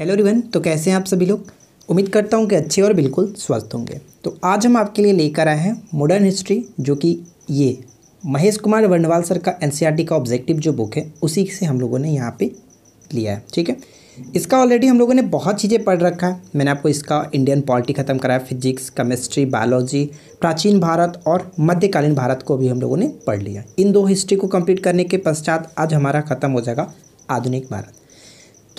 hello रिवन तो कैसे हैं आप सभी लोग उम्मीद करता हूँ कि अच्छे और बिल्कुल स्वस्थ होंगे तो आज हम आपके लिए लेकर आए हैं मॉडर्न हिस्ट्री जो कि ये महेश कुमार वर्णवाल सर का एन e का ऑब्जेक्टिव जो बुक है उसी से हम लोगों ने यहाँ पर लिया है ठीक है इसका ऑलरेडी हम लोगों ने बहुत चीज़ें पढ़ रखा है मैंने आपको इसका इंडियन पॉलिटी ख़त्म कराया फिजिक्स केमिस्ट्री बायोलॉजी प्राचीन भारत और मध्यकालीन भारत को भी हम लोगों ने पढ़ लिया इन दो हिस्ट्री को कंप्लीट करने के पश्चात आज हमारा ख़त्म हो जाएगा आधुनिक भारत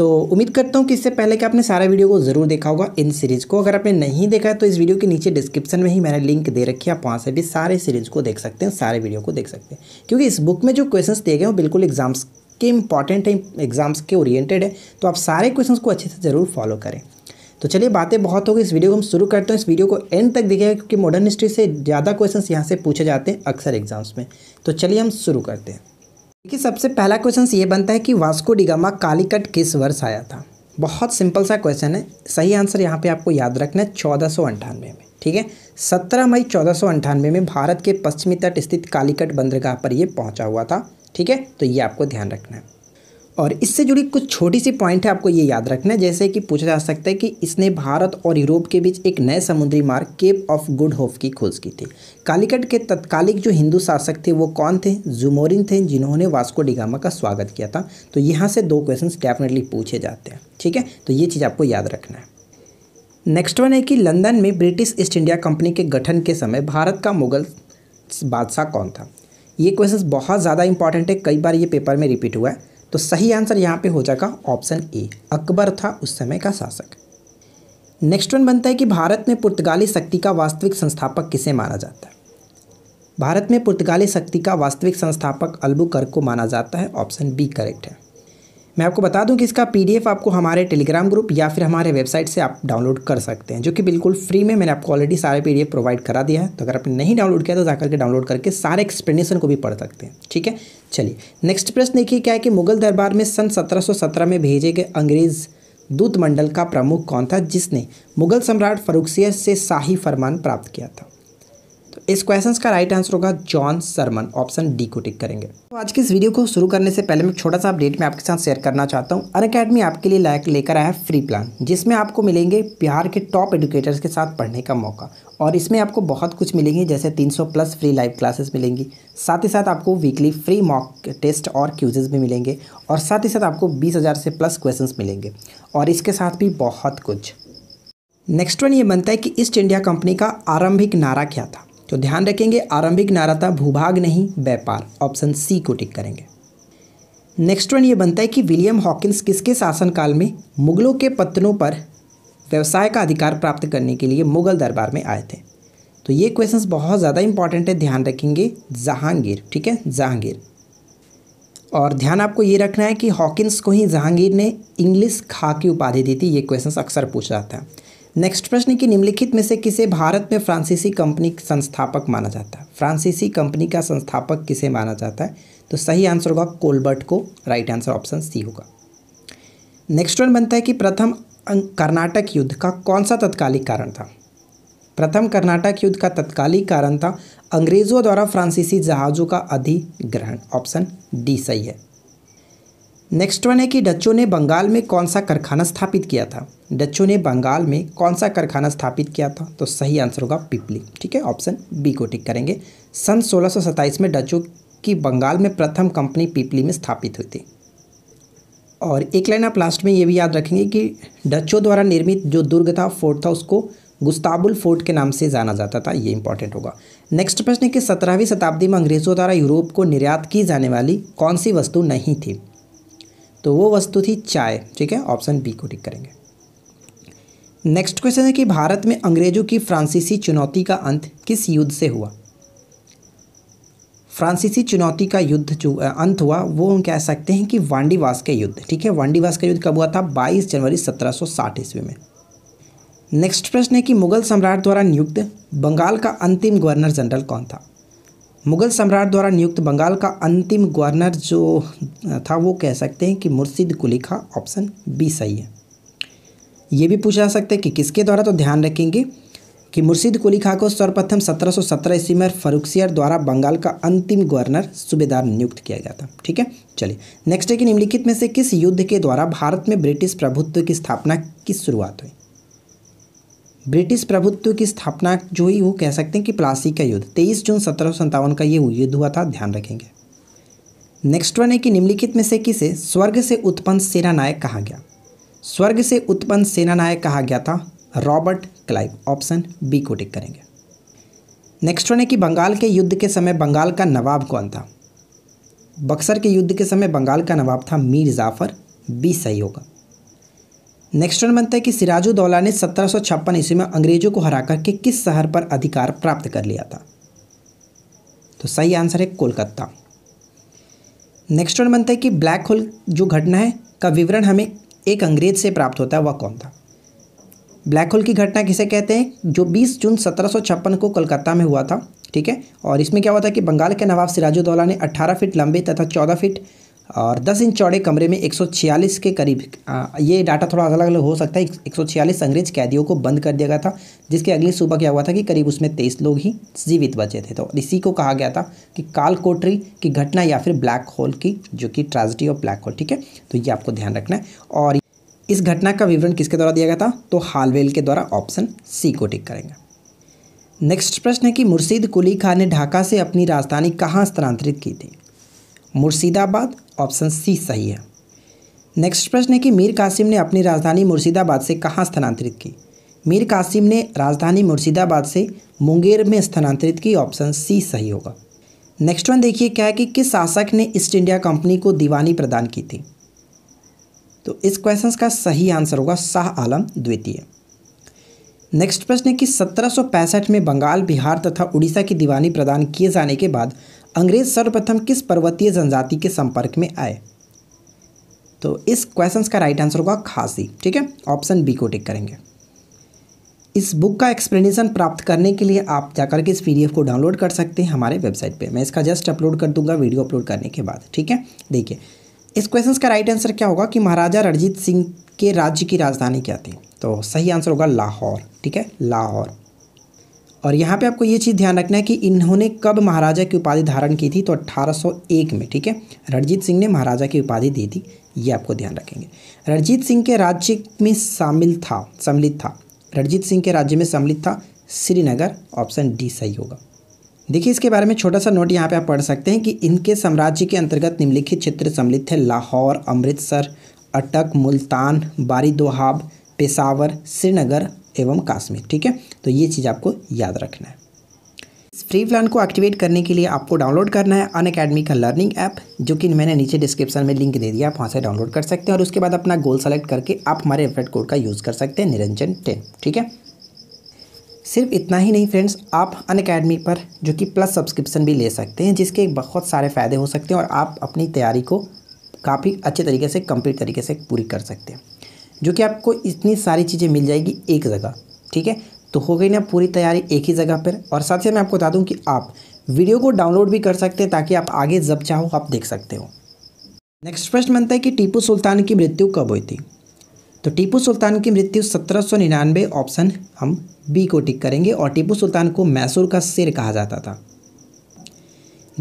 तो उम्मीद करता हूँ कि इससे पहले कि आपने सारा वीडियो को ज़रूर देखा होगा इन सीरीज़ को अगर आपने नहीं देखा है तो इस वीडियो के नीचे डिस्क्रिप्शन में ही मैंने लिंक दे रखी है आप वहाँ से भी सारे सीरीज़ को देख सकते हैं सारे वीडियो को देख सकते हैं क्योंकि इस बुक में जो क्वेश्चन दिए गए हैं बिल्कुल एग्जाम्स के इंपॉर्टेंट है एग्जाम्स के ओरिएंटेड है तो आप सारे क्वेश्चन को अच्छे से ज़रूर फॉलो करें तो चलिए बातें बहुत होगी इस वीडियो को हम शुरू करते हैं इस वीडियो को एंड तक देखिएगा क्योंकि मॉडर्न हिस्ट्री से ज़्यादा क्वेश्चन यहाँ से पूछे जाते हैं अक्सर एग्जाम्स में तो चलिए हम शुरू करते हैं देखिए सबसे पहला क्वेश्चन ये बनता है कि वास्को डिगामा कालीकट किस वर्ष आया था बहुत सिंपल सा क्वेश्चन है सही आंसर यहाँ पे आपको याद रखना है चौदह सौ अंठानवे में ठीक है सत्रह मई चौदह सौ अंठानवे में भारत के पश्चिमी तट स्थित कालीकट बंदरगाह पर ये पहुँचा हुआ था ठीक है तो ये आपको ध्यान रखना है और इससे जुड़ी कुछ छोटी सी पॉइंट है आपको ये याद रखना है जैसे कि पूछा जा सकता है कि इसने भारत और यूरोप के बीच एक नए समुद्री मार्ग केप ऑफ गुड होप की खोज की थी कालीकट के तत्कालिक जो हिंदू शासक थे वो कौन थे जुमोरिन थे जिन्होंने वास्को डिगामा का स्वागत किया था तो यहाँ से दो क्वेश्चन डेफिनेटली पूछे जाते हैं ठीक है तो ये चीज़ आपको याद रखना है नेक्स्ट वन है कि लंदन में ब्रिटिश ईस्ट इंडिया कंपनी के गठन के समय भारत का मुगल बादशाह कौन था ये क्वेश्चन बहुत ज़्यादा इंपॉर्टेंट है कई बार ये पेपर में रिपीट हुआ है तो सही आंसर यहाँ पे हो जाएगा ऑप्शन ए अकबर था उस समय का शासक नेक्स्ट वन बनता है कि भारत में पुर्तगाली शक्ति का वास्तविक संस्थापक किसे माना जाता है भारत में पुर्तगाली शक्ति का वास्तविक संस्थापक अल्बुकर्क को माना जाता है ऑप्शन बी करेक्ट है मैं आपको बता दूं कि इसका पीडीएफ आपको हमारे टेलीग्राम ग्रुप या फिर हमारे वेबसाइट से आप डाउनलोड कर सकते हैं जो कि बिल्कुल फ्री में मैंने आपको ऑलरेडी सारे पीडीएफ प्रोवाइड करा दिया है तो अगर आपने नहीं डाउनलोड किया तो जाकर के डाउनलोड करके सारे एक्सप्लेनेशन को भी पढ़ सकते हैं ठीक है चलिए नेक्स्ट प्रश्न देखिए क्या है कि मुगल दरबार में सन सत्रह में भेजे गए अंग्रेज़ दूत मंडल का प्रमुख कौन था जिसने मुगल सम्राट फरुखसियर से शाही फरमान प्राप्त किया था इस क्वेश्चन का राइट आंसर होगा जॉन सरमन ऑप्शन डी को टिक करेंगे तो आज की इस वीडियो को शुरू करने से पहले मैं छोटा सा अपडेट में आपके साथ शेयर करना चाहता हूँ अन अकेडमी आपके लिए लायक लेकर आया है फ्री प्लान जिसमें आपको मिलेंगे बिहार के टॉप एडुकेटर्स के साथ पढ़ने का मौका और इसमें आपको बहुत कुछ मिलेंगे जैसे 300 प्लस फ्री लाइव क्लासेस मिलेंगी साथ ही साथ आपको वीकली फ्री मॉक टेस्ट और क्यूजेज भी मिलेंगे और साथ ही साथ आपको 20,000 से प्लस क्वेश्चंस मिलेंगे और इसके साथ भी बहुत कुछ नेक्स्ट वन ये बनता है कि ईस्ट इंडिया कंपनी का आरंभिक नारा क्या था तो ध्यान रखेंगे आरंभिक नारा था भूभाग नहीं व्यापार ऑप्शन सी को टिक करेंगे नेक्स्ट वन ये बनता है कि विलियम हॉकिंस किसके शासनकाल में मुगलों के पत्तनों पर व्यवसाय का अधिकार प्राप्त करने के लिए मुगल दरबार में आए थे तो ये क्वेश्चंस बहुत ज़्यादा इंपॉर्टेंट है ध्यान रखेंगे जहांगीर ठीक है जहांगीर और ध्यान आपको ये रखना है कि हॉकिंस को ही जहांगीर ने इंग्लिश खा की उपाधि दी थी ये क्वेश्चंस अक्सर पूछ रहा था नेक्स्ट प्रश्न कि निम्नलिखित में से किसे भारत में फ्रांसीसी कंपनी संस्थापक माना जाता है फ्रांसीसी कंपनी का संस्थापक किसे माना जाता है तो सही आंसर होगा कोलबर्ट को राइट आंसर ऑप्शन सी होगा नेक्स्ट वन बनता है कि प्रथम अं, कर्नाटक युद्ध का कौन सा तत्कालिक कारण था प्रथम कर्नाटक युद्ध का तत्कालिक कारण था अंग्रेजों द्वारा फ्रांसीसी जहाज़ों का अधिग्रहण ऑप्शन डी सही है नेक्स्ट वन है कि डच्चों ने बंगाल में कौन सा कारखाना स्थापित किया था डच्चों ने बंगाल में कौन सा कारखाना स्थापित किया था तो सही आंसर होगा पिपली ठीक है ऑप्शन बी को टिक करेंगे सन सोलह में डचों की बंगाल में प्रथम कंपनी पिपली में स्थापित हुई थी और एक लाइन आप लास्ट में ये भी याद रखेंगे कि डचों द्वारा निर्मित जो दुर्ग था फोर्ट था उसको गुस्ताबुल फोर्ट के नाम से जाना जाता था ये इंपॉर्टेंट होगा नेक्स्ट प्रश्न है कि सत्रहवीं शताब्दी में अंग्रेज़ों द्वारा यूरोप को निर्यात की जाने वाली कौन सी वस्तु नहीं थी तो वो वस्तु थी चाय ठीक है ऑप्शन बी को टिक करेंगे नेक्स्ट क्वेश्चन है कि भारत में अंग्रेजों की फ्रांसीसी चुनौती का अंत किस युद्ध से हुआ फ्रांसीसी चुनौती का युद्ध जो अंत हुआ वो हम कह सकते हैं कि वांडीवास का युद्ध ठीक है वांडीवास का युद्ध कब हुआ था 22 जनवरी 1760 ईस्वी में नेक्स्ट प्रश्न है कि मुगल सम्राट द्वारा नियुक्त बंगाल का अंतिम गवर्नर जनरल कौन था मुगल सम्राट द्वारा नियुक्त बंगाल का अंतिम गवर्नर जो था वो कह सकते हैं कि मुर्शिद कुली खा ऑप्शन बी सही है ये भी पूछा जा सकता है कि किसके द्वारा तो ध्यान रखेंगे कि मुर्शिद कुली खा को सर्वप्रथम 1717 ईस्वी में फरुखसियर द्वारा बंगाल का अंतिम गवर्नर सूबेदार नियुक्त किया गया था ठीक है चलिए नेक्स्ट है कि निम्नलिखित में से किस युद्ध के द्वारा भारत में ब्रिटिश प्रभुत्व की स्थापना की शुरुआत हुई ब्रिटिश प्रभुत्व की स्थापना जो ही वो कह सकते हैं कि प्लासी का युद्ध तेईस जून सत्रह का ये युद्ध हुआ था ध्यान रखेंगे नेक्स्ट वन है कि निम्नलिखित में से किसे स्वर्ग से उत्पन्न सेनानायक कहा गया स्वर्ग से उत्पन्न सेनानायक कहा गया था रॉबर्ट क्लाइव ऑप्शन बी को टिक करेंगे नेक्स्ट वन है कि बंगाल के युद्ध के समय बंगाल का नवाब कौन था बक्सर के युद्ध के समय बंगाल का नवाब था मीर जाफर बी सही होगा नेक्स्ट प्रश्न बनता है कि सिराजुद्दौला ने सत्रह ईस्वी में अंग्रेजों को हरा करके किस शहर पर अधिकार प्राप्त कर लिया था तो सही आंसर है कोलकाता नेक्स्ट प्रश्न बनता है कि ब्लैक होल जो घटना है का विवरण हमें एक अंग्रेज से प्राप्त होता है वह कौन था ब्लैक होल की घटना किसे कहते हैं जो 20 जून सत्रह को कोलकाता में हुआ था ठीक है और इसमें क्या हुआ था कि बंगाल के नवाब सिराजुद्दौला ने 18 फीट लंबे तथा 14 फीट और 10 इंच चौड़े कमरे में 146 के करीब ये डाटा थोड़ा अलग अलग हो सकता है 146 अंग्रेज कैदियों को बंद कर दिया गया था जिसके अगली सुबह क्या हुआ था कि करीब उसमें 23 लोग ही जीवित बचे थे तो इसी को कहा गया था कि काल कोटरी की घटना या फिर ब्लैक होल की जो कि ट्रेजिडी ऑफ ब्लैक होल ठीक है तो ये आपको ध्यान रखना है और इस घटना का विवरण किसके द्वारा दिया गया था तो हालवेल के द्वारा ऑप्शन सी को टिक करेंगे नेक्स्ट प्रश्न है कि मुर्शीद कुली खान ने ढाका से अपनी राजधानी कहाँ स्थानांतरित की थी मुर्शिदाबाद ऑप्शन सी सही है नेक्स्ट प्रश्न है कि मीर कासिम ने अपनी राजधानी मुर्शिदाबाद से कहाँ स्थानांतरित की मीर कासिम ने राजधानी मुर्शिदाबाद से मुंगेर में स्थानांतरित की ऑप्शन सी सही होगा नेक्स्ट वन देखिए क्या है कि किस शासक ने ईस्ट इंडिया कंपनी को दीवानी प्रदान की थी तो इस क्वेश्चन का सही आंसर होगा शाह आलम द्वितीय नेक्स्ट प्रश्न है कि सत्रह में बंगाल बिहार तथा उड़ीसा की दीवानी प्रदान किए जाने के बाद अंग्रेज सर्वप्रथम किस पर्वतीय जनजाति के संपर्क में आए तो इस क्वेश्चन का राइट आंसर होगा खासी ठीक है ऑप्शन बी को टिक करेंगे इस बुक का एक्सप्लेनेशन प्राप्त करने के लिए आप जाकर के इस पीडीएफ को डाउनलोड कर सकते हैं हमारे वेबसाइट पे मैं इसका जस्ट अपलोड कर दूंगा वीडियो अपलोड करने के बाद ठीक है देखिए इस क्वेश्चन का राइट आंसर क्या होगा कि महाराजा रणजीत सिंह के राज्य की राजधानी क्या थी तो सही आंसर होगा लाहौर ठीक है लाहौर और यहाँ पे आपको ये चीज़ ध्यान रखना है कि इन्होंने कब महाराजा की उपाधि धारण की थी तो 1801 में ठीक है रणजीत सिंह ने महाराजा की उपाधि दी थी ये आपको ध्यान रखेंगे रणजीत सिंह के राज्य में शामिल था सम्मिलित था रणजीत सिंह के राज्य में सम्मिलित था श्रीनगर ऑप्शन डी सही होगा देखिए इसके बारे में छोटा सा नोट यहाँ पे आप पढ़ सकते हैं कि इनके साम्राज्य के अंतर्गत निम्नलिखित क्षेत्र सम्मिलित थे लाहौर अमृतसर अटक मुल्तान बारी दोहाब पेशावर श्रीनगर एवं काश्मीर ठीक है तो ये चीज़ आपको याद रखना है इस फ्री प्लान को एक्टिवेट करने के लिए आपको डाउनलोड करना है अन अकेडमी का लर्निंग ऐप जो कि मैंने नीचे डिस्क्रिप्शन में लिंक दे दिया आप वहाँ से डाउनलोड कर सकते हैं और उसके बाद अपना गोल सेलेक्ट करके आप हमारे रेफरेट कोड का यूज़ कर सकते हैं निरंजन टेन ठीक है सिर्फ इतना ही नहीं फ्रेंड्स आप अन अकेडमी पर जो कि प्लस सब्सक्रिप्शन भी ले सकते हैं जिसके बहुत सारे फ़ायदे हो सकते हैं और आप अपनी तैयारी को काफ़ी अच्छे तरीके से कम्प्लीट तरीके से पूरी कर सकते हैं जो कि आपको इतनी सारी चीज़ें मिल जाएगी एक जगह ठीक है तो हो गई ना पूरी तैयारी एक ही जगह पर और साथ ही मैं आपको बता दूँ कि आप वीडियो को डाउनलोड भी कर सकते हैं ताकि आप आगे जब चाहो आप देख सकते हो नेक्स्ट प्रश्न बनता है कि टीपू सुल्तान की मृत्यु कब हुई थी तो टीपू सुल्तान की मृत्यु सत्रह सौ निन्यानवे ऑप्शन हम बी को टिक करेंगे और टीपू सुल्तान को मैसूर का सिर कहा जाता था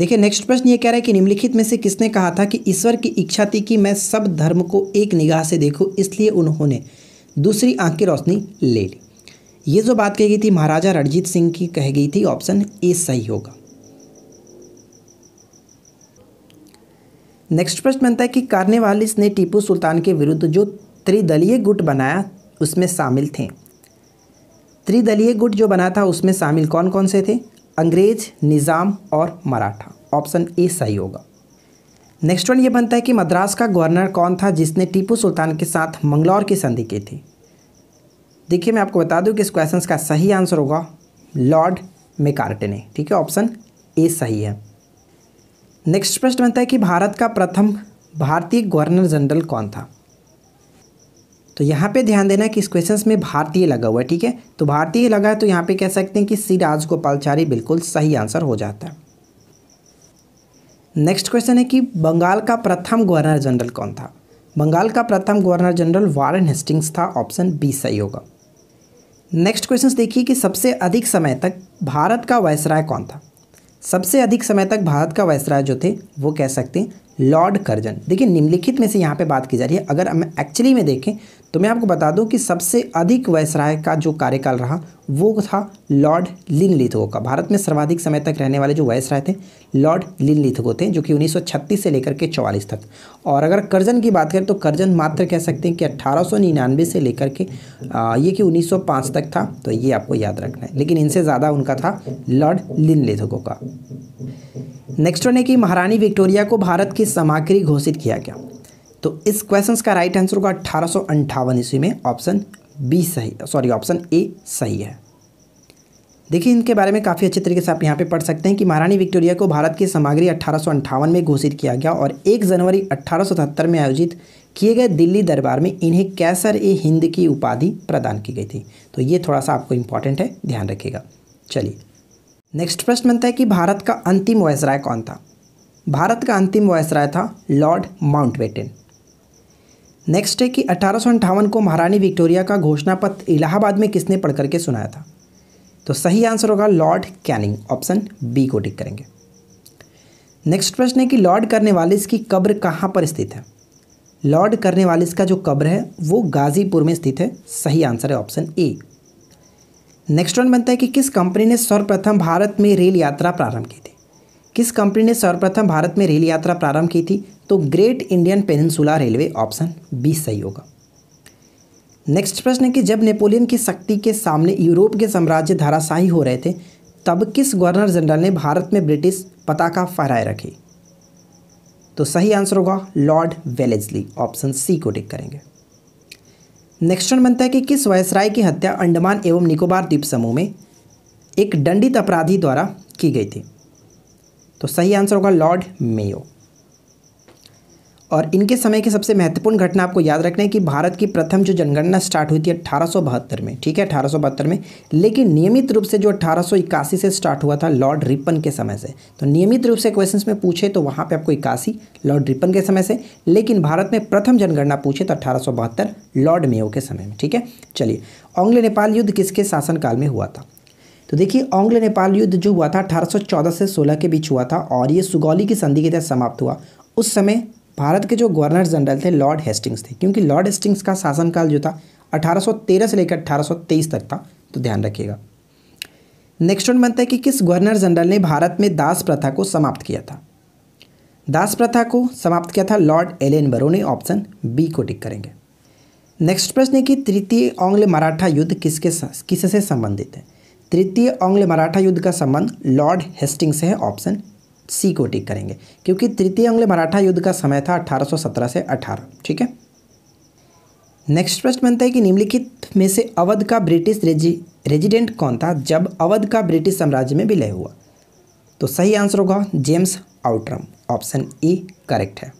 देखिए नेक्स्ट प्रश्न ये कह रहा है कि निम्नलिखित में से किसने कहा था कि ईश्वर की इच्छा थी कि मैं सब धर्म को एक निगाह से देखूं इसलिए उन्होंने दूसरी आंख की रोशनी ले ली ये जो बात कही गई थी महाराजा रणजीत सिंह की कही गई थी ऑप्शन ए सही होगा नेक्स्ट प्रश्न बनता है कि कार्नेवालिस ने टीपू सुल्तान के विरुद्ध जो त्रिदलीय गुट बनाया उसमें शामिल थे त्रिदलीय गुट जो बना था उसमें शामिल कौन कौन से थे अंग्रेज निज़ाम और मराठा ऑप्शन ए सही होगा नेक्स्ट वन ये बनता है कि मद्रास का गवर्नर कौन था जिसने टीपू सुल्तान के साथ मंगलौर की संधि की थी देखिए मैं आपको बता दूं कि इस क्वेश्चन का सही आंसर होगा लॉर्ड मेकार्टने ठीक है ऑप्शन ए सही है नेक्स्ट प्रश्न बनता है कि भारत का प्रथम भारतीय गवर्नर जनरल कौन था तो यहाँ पे ध्यान देना कि इस क्वेश्चन में भारतीय लगा हुआ है ठीक है तो भारतीय लगा है तो यहाँ पे कह सकते हैं कि सी राजगोपालचारी बिल्कुल सही आंसर हो जाता है नेक्स्ट क्वेश्चन है कि बंगाल का प्रथम गवर्नर जनरल कौन था बंगाल का प्रथम गवर्नर जनरल वारन हेस्टिंग्स था ऑप्शन बी सही होगा नेक्स्ट क्वेश्चन देखिए कि सबसे अधिक समय तक भारत का वायसराय कौन था सबसे अधिक समय तक भारत का वायसराय जो थे वो कह सकते हैं लॉर्ड कर्जन देखिए निम्नलिखित में से यहाँ पे बात की जा रही है अगर हम एक्चुअली में देखें तो मैं आपको बता दूं कि सबसे अधिक वैसराय का जो कार्यकाल रहा वो था लॉर्ड लिनलिथगो का भारत में सर्वाधिक समय तक रहने वाले जो वैसराय थे लॉर्ड लिनलिथगो थे जो कि 1936 से लेकर के 44 तक और अगर कर्जन की बात करें तो कर्जन मात्र कह सकते हैं कि अट्ठारह से लेकर के आ, ये कि 1905 तक था तो ये आपको याद रखना है लेकिन इनसे ज़्यादा उनका था लॉर्ड लिनलिथगो का नेक्स्ट होने की महारानी विक्टोरिया को भारत की सामग्री घोषित किया गया तो इस क्वेश्चन का राइट आंसर होगा अट्ठारह ईस्वी में ऑप्शन बी सही सॉरी ऑप्शन ए सही है देखिए इनके बारे में काफ़ी अच्छे तरीके से आप यहाँ पे पढ़ सकते हैं कि महारानी विक्टोरिया को भारत की सामग्री अट्ठारह में घोषित किया गया और 1 जनवरी अठारह में आयोजित किए गए दिल्ली दरबार में इन्हें कैसर ए हिंद की उपाधि प्रदान की गई थी तो ये थोड़ा सा आपको इम्पॉर्टेंट है ध्यान रखिएगा चलिए नेक्स्ट प्रश्न बनता है कि भारत का अंतिम वायसराय कौन था भारत का अंतिम वायसराय था लॉर्ड माउंट नेक्स्ट है कि अठारह को महारानी विक्टोरिया का घोषणा पत्र इलाहाबाद में किसने पढ़ करके सुनाया था तो सही आंसर होगा लॉर्ड कैनिंग ऑप्शन बी को टिक करेंगे नेक्स्ट प्रश्न है कि लॉर्ड करने वाले की कब्र कहाँ पर स्थित है लॉर्ड करने वाले का जो कब्र है वो गाजीपुर में स्थित है सही आंसर है ऑप्शन ए नेक्स्ट वन बनता है कि किस कंपनी ने सर्वप्रथम भारत में रेल यात्रा प्रारंभ की थी किस कंपनी ने सर्वप्रथम भारत में रेल यात्रा प्रारंभ की थी तो great Indian peninsula railway option B सही होगा नेक्स्ट प्रश्न है कि जब नेपोलियन की शक्ति के सामने यूरोप के साम्राज्य धाराशाही हो रहे थे तब किस गवर्नर जनरल ने भारत में ब्रिटिश पताका फहराए रखी तो सही आंसर होगा लॉर्ड वेलेजली ऑप्शन सी को टिक करेंगे नेक्स्ट क्वेश्चन बनता है कि किस वायसराय की हत्या अंडमान एवं निकोबार द्वीप समूह में एक दंडित अपराधी द्वारा की गई थी तो सही आंसर होगा लॉर्ड मेयो और इनके समय की सबसे महत्वपूर्ण घटना आपको याद रखना है कि भारत की प्रथम जो जनगणना स्टार्ट हुई थी अट्ठारह में ठीक है अठारह में लेकिन नियमित रूप से जो अट्ठारह से स्टार्ट हुआ था लॉर्ड रिपन के समय से तो नियमित रूप से क्वेश्चन में पूछे तो वहाँ पर आपको इक्यासी लॉर्ड रिपन के समय से लेकिन भारत में प्रथम जनगणना पूछे तो अट्ठारह लॉर्ड मेयो के समय में ठीक है चलिए ऑंग्ल नेपाल युद्ध किसके शासनकाल में हुआ था तो देखिए ऑंग्ल नेपाल युद्ध जो हुआ था 1814 से 16 के बीच हुआ था और ये सुगौली की संधि के तहत समाप्त हुआ उस समय भारत के जो गवर्नर जनरल थे लॉर्ड हेस्टिंग्स थे क्योंकि लॉर्ड हेस्टिंग्स का शासनकाल जो था 1813 से लेकर 1823 तक था तो ध्यान रखिएगा नेक्स्ट वन बनता है कि किस गवर्नर जनरल ने भारत में दास प्रथा को समाप्त किया था दास प्रथा को समाप्त किया था लॉर्ड एलेन बरो ने ऑप्शन बी को टिक करेंगे नेक्स्ट प्रश्न है कि तृतीय ऑंग्ल मराठा युद्ध किसके किससे संबंधित है तृतीय ऑंग्ल मराठा युद्ध का संबंध लॉर्ड हेस्टिंग से है ऑप्शन सी को टिक करेंगे क्योंकि तृतीय अंग्ल मराठा युद्ध का समय था 1817 से 18 ठीक है नेक्स्ट प्रश्न बनता है कि निम्नलिखित में से अवध का ब्रिटिश रेजी रेजिडेंट कौन था जब अवध का ब्रिटिश साम्राज्य में विलय हुआ तो सही आंसर होगा James Outram option E e correct है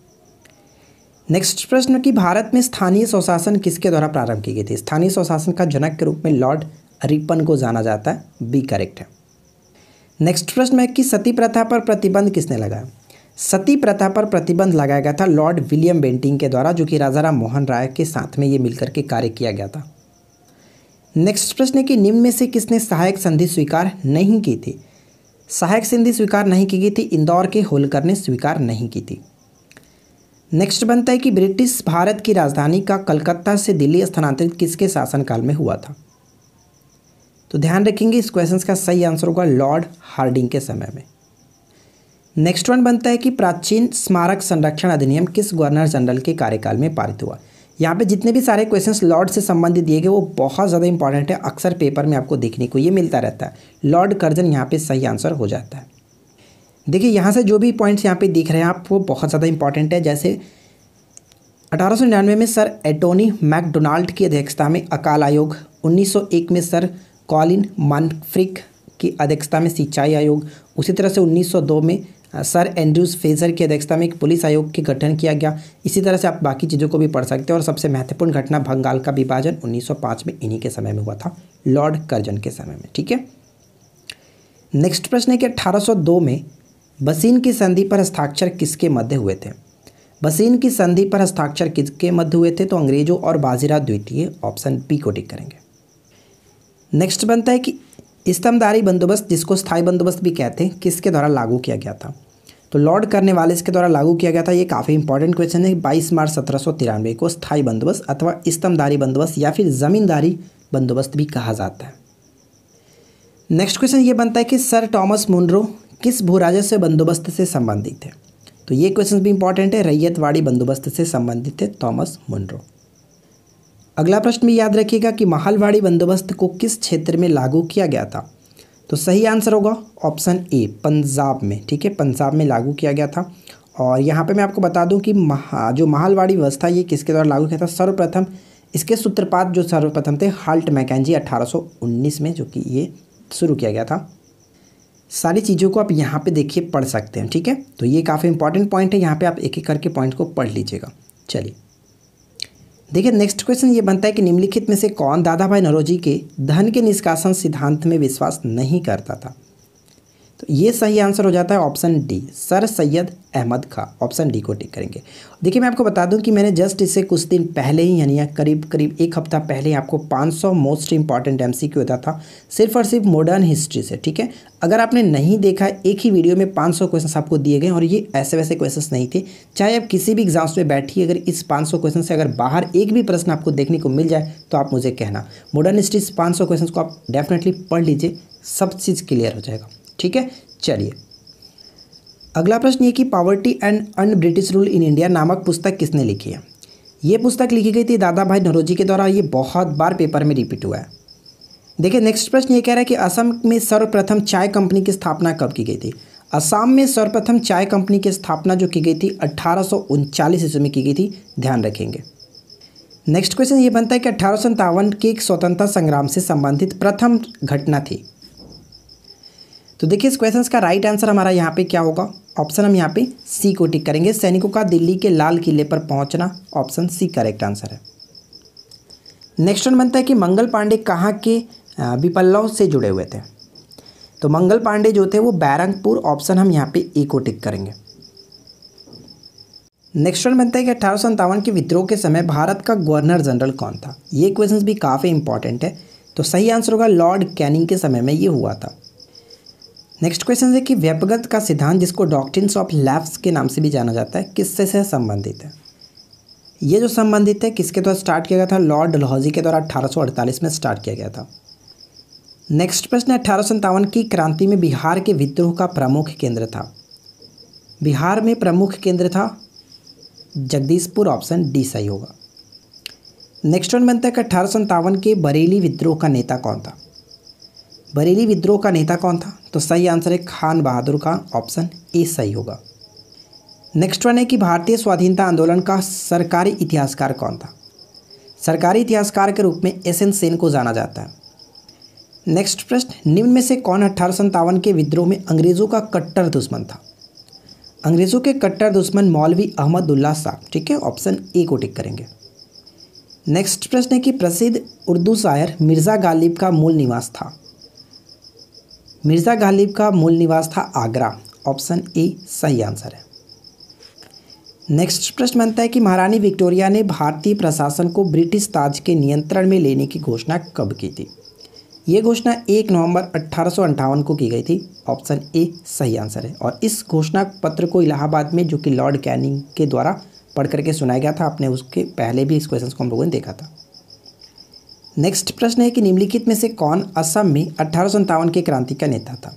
नेक्स्ट प्रश्न कि भारत में स्थानीय स्वशासन किसके द्वारा प्रारंभ की गई थी स्थानीय स्वशासन का जनक के रूप में लॉर्ड रिपन को जाना जाता है बी करेक्ट है नेक्स्ट प्रश्न है कि सती प्रथा पर प्रतिबंध किसने लगाया सती प्रथा पर प्रतिबंध लगाया गया था लॉर्ड विलियम बेंटिंग के द्वारा जो कि राजा राम मोहन राय के साथ में ये मिलकर के कार्य किया गया था नेक्स्ट प्रश्न है कि निम्न में से किसने सहायक संधि स्वीकार नहीं की थी सहायक संधि स्वीकार नहीं की गई थी इंदौर के होलकर ने स्वीकार नहीं की थी नेक्स्ट बनता है कि ब्रिटिश भारत की राजधानी का कलकत्ता से दिल्ली स्थानांतरित किसके शासनकाल में हुआ था तो ध्यान रखेंगे इस क्वेश्चन का सही आंसर होगा लॉर्ड हार्डिंग के समय में नेक्स्ट वन बनता है कि प्राचीन स्मारक संरक्षण अधिनियम किस गवर्नर जनरल के कार्यकाल में पारित हुआ यहाँ पे जितने भी सारे क्वेश्चंस लॉर्ड से संबंधित दिए गए वो बहुत ज़्यादा इंपॉर्टेंट है अक्सर पेपर में आपको देखने को ये मिलता रहता है लॉर्ड कर्जन यहाँ पे सही आंसर हो जाता है देखिए यहाँ से जो भी पॉइंट्स यहाँ पे दिख रहे हैं आप वो बहुत ज़्यादा इंपॉर्टेंट है जैसे अठारह में सर एटोनी मैकडोनाल्ड की अध्यक्षता में अकाल आयोग उन्नीस में सर कॉलिन मनफ्रिक की अध्यक्षता में सिंचाई आयोग उसी तरह से 1902 में सर एंड्रूज फेजर की अध्यक्षता में एक पुलिस आयोग के गठन किया गया इसी तरह से आप बाकी चीज़ों को भी पढ़ सकते हैं और सबसे महत्वपूर्ण घटना बंगाल का विभाजन 1905 में इन्हीं के समय में हुआ था लॉर्ड कर्जन के समय में ठीक है नेक्स्ट प्रश्न है कि 1802 में बसीन की संधि पर हस्ताक्षर किसके मध्य हुए थे बसीन की संधि पर हस्ताक्षर किसके मध्य हुए थे तो अंग्रेजों और बाजीरा द्वितीय ऑप्शन बी को टिक करेंगे नेक्स्ट बनता है कि स्तंभधारी बंदोबस्त जिसको स्थायी बंदोबस्त भी कहते हैं किसके द्वारा लागू किया गया था तो लॉर्ड करने वाले इसके द्वारा लागू किया गया था ये काफ़ी इंपॉर्टेंट क्वेश्चन है बाईस मार्च सत्रह को स्थायी बंदोबस्त अथवा स्तंभधारी बंदोबस्त या फिर ज़मींदारी बंदोबस्त भी कहा जाता है नेक्स्ट क्वेश्चन ये बनता है कि सर टॉमस मुंड्रो किस भूराजस्व बंदोबस्त से संबंधित थे तो ये क्वेश्चन भी इंपॉर्टेंट है रैयतवाड़ी बंदोबस्त से संबंधित थे थॉमस मुंड्रो अगला प्रश्न भी याद रखिएगा कि माहलवाड़ी बंदोबस्त को किस क्षेत्र में लागू किया गया था तो सही आंसर होगा ऑप्शन ए पंजाब में ठीक है पंजाब में लागू किया गया था और यहाँ पे मैं आपको बता दूँ कि महा जो माहलवाड़ी व्यवस्था ये किसके द्वारा लागू किया था सर्वप्रथम इसके सूत्रपात जो सर्वप्रथम थे हाल्ट मैकेजी 1819 में जो कि ये शुरू किया गया था सारी चीज़ों को आप यहाँ पर देखिए पढ़ सकते हैं ठीक है तो ये काफ़ी इंपॉर्टेंट पॉइंट है यहाँ पर आप एक एक करके पॉइंट को पढ़ लीजिएगा चलिए देखिए नेक्स्ट क्वेश्चन ये बनता है कि निम्नलिखित में से कौन दादा भाई नरोजी के धन के निष्कासन सिद्धांत में विश्वास नहीं करता था तो ये सही आंसर हो जाता है option D sir Syed Ahmad Khan option D को टिक करेंगे देखिए मैं आपको बता दूं कि मैंने जस्ट इससे कुछ दिन पहले ही यानी करीब करीब एक हफ्ता पहले आपको 500 मोस्ट इंपॉर्टेंट एम सी था सिर्फ और सिर्फ मॉडर्न हिस्ट्री से ठीक है अगर आपने नहीं देखा एक ही वीडियो में पाँच क्वेश्चन आपको दिए गए और ये ऐसे वैसे क्वेश्चन नहीं थे चाहे आप किसी भी एग्जाम्स में बैठिए अगर इस पाँच क्वेश्चन से अगर बाहर एक भी प्रश्न आपको देखने को मिल जाए तो आप मुझे कहना मॉडर्न हिस्ट्री पाँच सौ क्वेश्चन को आप डेफिनेटली पढ़ लीजिए सब चीज़ क्लियर हो जाएगा ठीक है चलिए अगला प्रश्न ये कि poverty and un British rule in India नामक पुस्तक किसने लिखी है ये पुस्तक लिखी गई थी दादा भाई नरोजी के द्वारा ये बहुत बार पेपर में रिपीट हुआ है देखिए नेक्स्ट प्रश्न ये कह रहा है कि असम में सर्वप्रथम चाय कंपनी की स्थापना कब की गई थी असम में सर्वप्रथम चाय कंपनी की स्थापना जो की गई थी अट्ठारह ईस्वी में की गई थी ध्यान रखेंगे नेक्स्ट क्वेश्चन ये बनता है कि अट्ठारह के स्वतंत्रता संग्राम से संबंधित प्रथम घटना थी तो देखिए इस क्वेश्चन का राइट आंसर हमारा यहाँ पे क्या होगा ऑप्शन हम यहाँ पे सी को टिक करेंगे सैनिकों का दिल्ली के लाल किले पर पहुँचना ऑप्शन सी करेक्ट आंसर है नेक्स्ट क्वेश्चन बनता है कि मंगल पांडे कहाँ के विपल्लव से जुड़े हुए थे तो मंगल पांडे जो थे वो बैरंगपुर ऑप्शन हम यहाँ पे ए को टिक करेंगे नेक्स्ट क्वेश्चन बनता है कि अठारह के विद्रोह के समय भारत का गवर्नर जनरल कौन था ये क्वेश्चन भी काफ़ी इंपॉर्टेंट है तो सही आंसर होगा लॉर्ड कैनिंग के समय में ये हुआ था नेक्स्ट क्वेश्चन है कि व्यपगत का सिद्धांत जिसको डॉक्टिन्स ऑफ लैब्स के नाम से भी जाना जाता है किससे से संबंधित है ये जो संबंधित है किसके द्वारा स्टार्ट किया गया था लॉर्ड डलहौजी के द्वारा अठारह में स्टार्ट किया गया था नेक्स्ट प्रश्न अठारह की क्रांति में बिहार के विद्रोह का प्रमुख केंद्र था बिहार में प्रमुख केंद्र था जगदीशपुर ऑप्शन डी सही होगा नेक्स्ट वन बनता है कि अठारह के बरेली विद्रोह का नेता कौन था बरेली विद्रोह का नेता कौन था तो सही आंसर है खान बहादुर का ऑप्शन ए सही होगा नेक्स्ट वन है कि भारतीय स्वाधीनता आंदोलन का सरकारी इतिहासकार कौन था सरकारी इतिहासकार के रूप में एस एन सेन को जाना जाता है नेक्स्ट प्रश्न निम्न में से कौन अट्ठारह के विद्रोह में अंग्रेज़ों का कट्टर दुश्मन था अंग्रेज़ों के कट्टर दुश्मन मौलवी अहमदुल्ला साहब ठीक है ऑप्शन ए को टिक करेंगे नेक्स्ट प्रश्न है कि प्रसिद्ध उर्दू शायर मिर्ज़ा गालिब का मूल निवास था मिर्ज़ा गालिब का मूल निवास था आगरा ऑप्शन ए सही आंसर है नेक्स्ट प्रश्न बनता है कि महारानी विक्टोरिया ने भारतीय प्रशासन को ब्रिटिश ताज के नियंत्रण में लेने की घोषणा कब की थी ये घोषणा 1 नवंबर अट्ठारह को की गई थी ऑप्शन ए सही आंसर है और इस घोषणा पत्र को इलाहाबाद में जो कि लॉर्ड कैनिंग के द्वारा पढ़ करके सुनाया गया था आपने उसके पहले भी इस क्वेश्चन को हम लोगों ने देखा था नेक्स्ट प्रश्न है कि निम्नलिखित में से कौन असम में अठारह के क्रांति का नेता था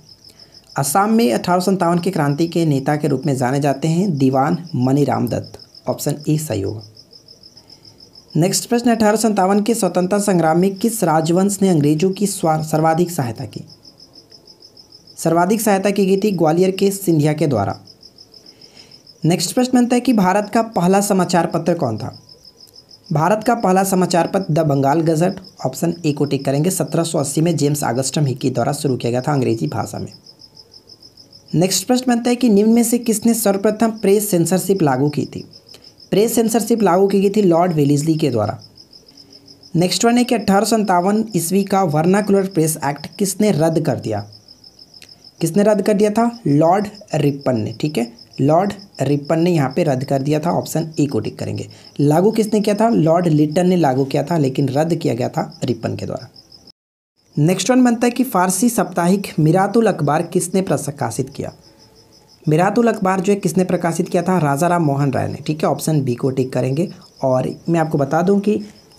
असम में अठारह की क्रांति के नेता के रूप में जाने जाते हैं दीवान मनीराम दत्त ऑप्शन ए सही होगा नेक्स्ट प्रश्न अठारह के स्वतंत्रता संग्राम में किस राजवंश ने अंग्रेजों की सर्वाधिक सहायता की सर्वाधिक सहायता की गई थी ग्वालियर के सिंधिया के द्वारा नेक्स्ट प्रश्न बनता है कि भारत का पहला समाचार पत्र कौन था भारत का पहला समाचार पत्र the Bengal gazette option A को टिक करेंगे 1780 में जेम्स आगस्टम हिक्की द्वारा शुरू किया गया था अंग्रेजी भाषा में नेक्स्ट प्रश्न बनता है कि निम्न में से किसने सर्वप्रथम प्रेस सेंसरशिप लागू की थी प्रेस सेंसरशिप लागू की गई थी लॉर्ड वेलिजली के द्वारा नेक्स्ट वन है कि अठारह ईस्वी का वर्नाकुलर प्रेस एक्ट किसने रद्द कर दिया किसने रद्द कर दिया था लॉर्ड रिपन ने ठीक है लॉर्ड रिपन ने यहाँ पे रद्द कर दिया था ऑप्शन ए को टिक करेंगे लागू किसने किया था लॉर्ड लिटन ने लागू किया था लेकिन रद्द किया गया था रिपन के द्वारा नेक्स्ट वन बनता है कि फारसी साप्ताहिक मिरातुल अखबार किसने प्रकाशित किया मिरातुल अखबार जो है किसने प्रकाशित किया था राजा राम मोहन राय ने ठीक है ऑप्शन बी को टिक करेंगे और मैं आपको बता दूं कि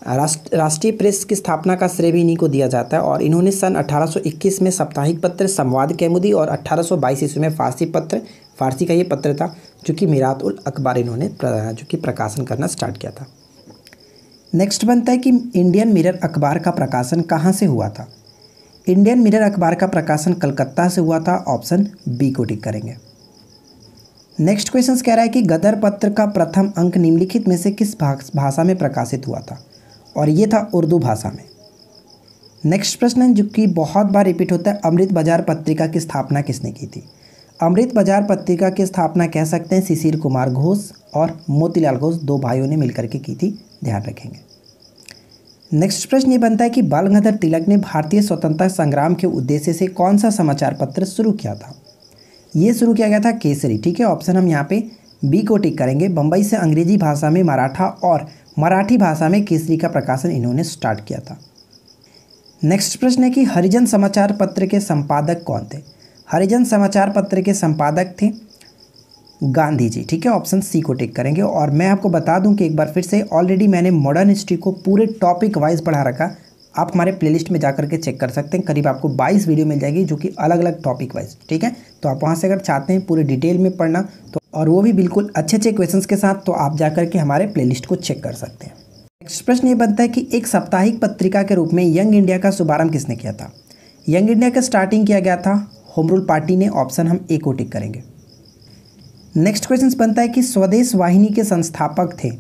राष्ट्र राष्ट्रीय प्रेस की स्थापना का श्रेय भी इन्हीं को दिया जाता है और इन्होंने सन 1821 में साप्ताहिक पत्र संवाद कैमुदी और 1822 ईस्वी में फारसी पत्र फारसी का ये पत्र था जो कि मीरात उल अखबार इन्होंने जो कि प्रकाशन करना स्टार्ट किया था नेक्स्ट बनता है कि इंडियन मिरर अखबार का प्रकाशन कहाँ से हुआ था इंडियन मिरर अखबार का प्रकाशन कलकत्ता से हुआ था ऑप्शन बी को टिक करेंगे नेक्स्ट क्वेश्चन कह रहा है कि गदर पत्र का प्रथम अंक निम्नलिखित में से किस भाषा में प्रकाशित हुआ था और ये था उर्दू भाषा में नेक्स्ट प्रश्न जो कि बहुत बार रिपीट होता है अमृत बाजार पत्रिका की स्थापना किसने की थी अमृत बाजार पत्रिका की स्थापना कह सकते हैं शिशिर कुमार घोष और मोतीलाल घोष दो भाइयों ने मिलकर के की थी ध्यान रखेंगे नेक्स्ट प्रश्न ये बनता है कि बाल गंगाधर तिलक ने भारतीय स्वतंत्रता संग्राम के उद्देश्य से कौन सा समाचार पत्र शुरू किया था ये शुरू किया गया था केसरी ठीक है ऑप्शन हम यहाँ पे बी को टिक करेंगे बम्बई से अंग्रेजी भाषा में मराठा और मराठी भाषा में केसरी का प्रकाशन इन्होंने स्टार्ट किया था नेक्स्ट प्रश्न है कि हरिजन समाचार पत्र के संपादक कौन थे हरिजन समाचार पत्र के संपादक थे गांधी जी ठीक है ऑप्शन सी को टिक करेंगे और मैं आपको बता दूं कि एक बार फिर से ऑलरेडी मैंने मॉडर्न हिस्ट्री को पूरे टॉपिक वाइज पढ़ा रखा आप हमारे प्लेलिस्ट में जाकर के चेक कर सकते हैं करीब आपको 22 वीडियो मिल जाएगी जो कि अलग अलग टॉपिक वाइज ठीक है तो आप वहाँ से अगर चाहते हैं पूरे डिटेल में पढ़ना तो और वो भी बिल्कुल अच्छे अच्छे क्वेश्चन के साथ तो आप जाकर के हमारे प्ले को चेक कर सकते हैं नेक्स्ट प्रश्न ये बनता है कि एक साप्ताहिक पत्रिका के रूप में यंग इंडिया का शुभारंभ किसने किया था यंग इंडिया का स्टार्टिंग किया गया था होम रूल पार्टी ने ऑप्शन हम ए को टिक करेंगे नेक्स्ट क्वेश्चन बनता है कि स्वदेश वाहिनी के संस्थापक थे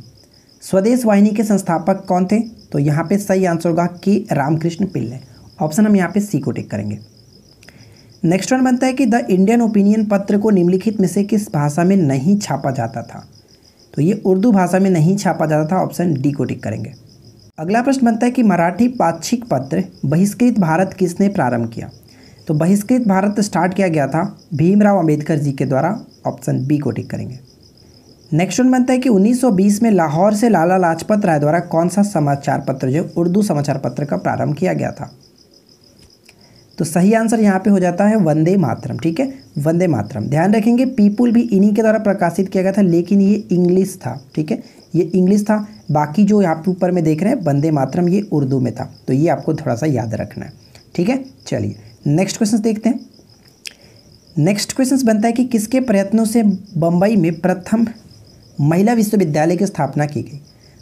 स्वदेश वाहिनी के संस्थापक कौन थे तो यहाँ पे सही आंसर होगा के रामकृष्ण पिल्ले ऑप्शन हम यहाँ पे सी को टिक करेंगे नेक्स्ट वन बनता है कि द इंडियन ओपिनियन पत्र को निम्नलिखित में से किस भाषा में नहीं छापा जाता था तो ये उर्दू भाषा में नहीं छापा जाता था ऑप्शन डी को टिक करेंगे अगला प्रश्न बनता है कि मराठी पाक्षिक पत्र बहिष्कृत भारत किसने प्रारंभ किया तो बहिष्कृत भारत स्टार्ट किया गया था भीमराव अंबेडकर जी के द्वारा ऑप्शन बी को टिक करेंगे नेक्स्ट क्वेश्चन बनता है कि 1920 में लाहौर से लाला लाजपत राय द्वारा कौन सा समाचार पत्र जो उर्दू समाचार पत्र का प्रारंभ किया गया था तो सही आंसर यहाँ पे हो जाता है वंदे मातरम ठीक है वंदे मातरम ध्यान रखेंगे पीपुल भी इन्हीं के द्वारा प्रकाशित किया गया था लेकिन ये इंग्लिश था ठीक है ये इंग्लिश था बाकी जो यहाँ पे ऊपर में देख रहे हैं वंदे मातरम ये उर्दू में था तो ये आपको थोड़ा सा याद रखना है ठीक है चलिए नेक्स्ट क्वेश्चन देखते हैं नेक्स्ट क्वेश्चन बनता है कि किसके प्रयत्नों से बम्बई में प्रथम महिला विश्वविद्यालय की स्थापना की गई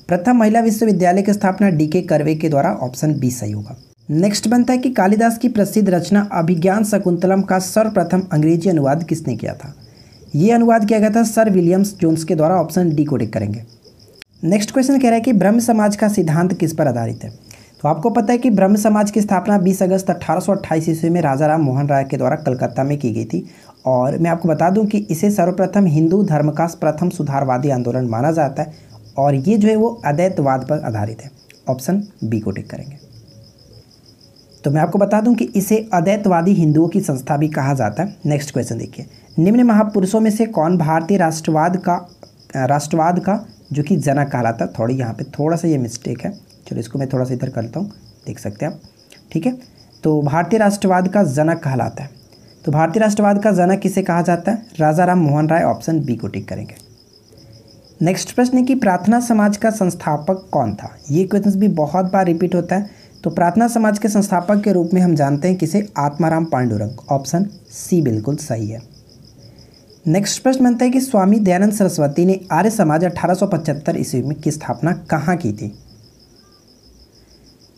प्रथम महिला विश्वविद्यालय की स्थापना डी के करवे के द्वारा ऑप्शन बी सही होगा नेक्स्ट बनता है कि कालिदास की प्रसिद्ध रचना अभिज्ञान शकुंतलम का सर्वप्रथम अंग्रेजी अनुवाद किसने किया था ये अनुवाद किया गया था सर विलियम्स जोन्स के द्वारा ऑप्शन डी को टिक करेंगे नेक्स्ट क्वेश्चन कह रहा है कि ब्रह्म समाज का सिद्धांत किस पर आधारित है तो आपको पता है कि ब्रह्म समाज की स्थापना 20 अगस्त अठारह ईस्वी में राजा राम मोहन राय के द्वारा कलकत्ता में की गई थी और मैं आपको बता दूं कि इसे सर्वप्रथम हिंदू धर्म का प्रथम सुधारवादी आंदोलन माना जाता है और ये जो है वो अद्वैतवाद पर आधारित है ऑप्शन बी को टिक करेंगे तो मैं आपको बता दूं कि इसे अद्वैतवादी हिंदुओं की संस्था भी कहा जाता है नेक्स्ट क्वेश्चन देखिए निम्न महापुरुषों में से कौन भारतीय राष्ट्रवाद का राष्ट्रवाद का जो कि जनक कहलाता है थोड़ी यहाँ पे थोड़ा सा ये मिस्टेक है चलो इसको मैं थोड़ा सा इधर करता हूँ देख सकते हैं आप ठीक है तो भारतीय राष्ट्रवाद का जनक कहलाता है तो भारतीय राष्ट्रवाद का जनक किसे कहा जाता है राजा राम मोहन राय ऑप्शन बी को टिक करेंगे नेक्स्ट प्रश्न है कि प्रार्थना समाज का संस्थापक कौन था ये क्वेश्चन भी बहुत बार रिपीट होता है तो प्रार्थना समाज के संस्थापक के रूप में हम जानते हैं किसे आत्माराम पांडुरंग ऑप्शन सी बिल्कुल सही है नेक्स्ट प्रश्न बनता है कि स्वामी दयानंद सरस्वती ने आर्य समाज अठारह ईस्वी में की स्थापना कहाँ की थी